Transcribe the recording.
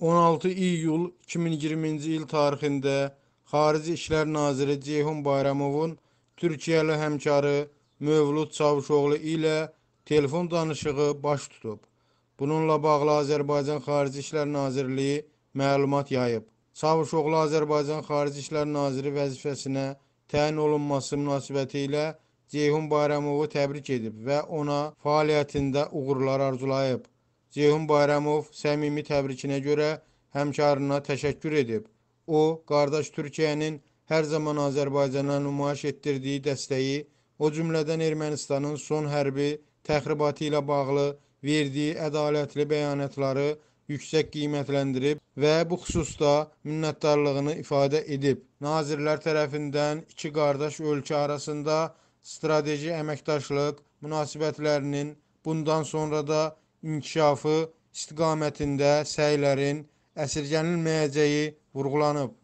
16 iyul 2020-ci il tarixində Xarici İşlər Naziri Ceyhun Bayramovun Türkiyəli həmkarı Mövlud Çavuşoğlu ilə telefon danışığı baş tutub. Bununla bağlı Azərbaycan Xarici İşlər Nazirliyi məlumat yayıb. Çavuşoğlu Azərbaycan Xarici İşlər Naziri vəzifəsinə təyin olunması münasibəti ilə Ceyhun Bayramovu təbrik edib və ona fəaliyyətində uğurlar arzulayıb. Ceyhun Bayramov səmimi təbrikinə görə həmkarına təşəkkür edib. O, qardaş Türkiyənin hər zaman Azərbaycana nümayiş etdirdiyi dəstəyi, o cümlədən Ermənistanın son hərbi təxribatı ilə bağlı verdiyi ədalətli bəyanatları yüksək qiymətləndirib və bu xüsusda minnətdarlığını ifadə edib. Nazirlər tərəfindən iki qardaş ölkə arasında strateji əməkdaşlıq münasibətlərinin bundan sonra da inkişafı istiqamətində səylərin əsirgənilməyəcəyi vurğulanıb.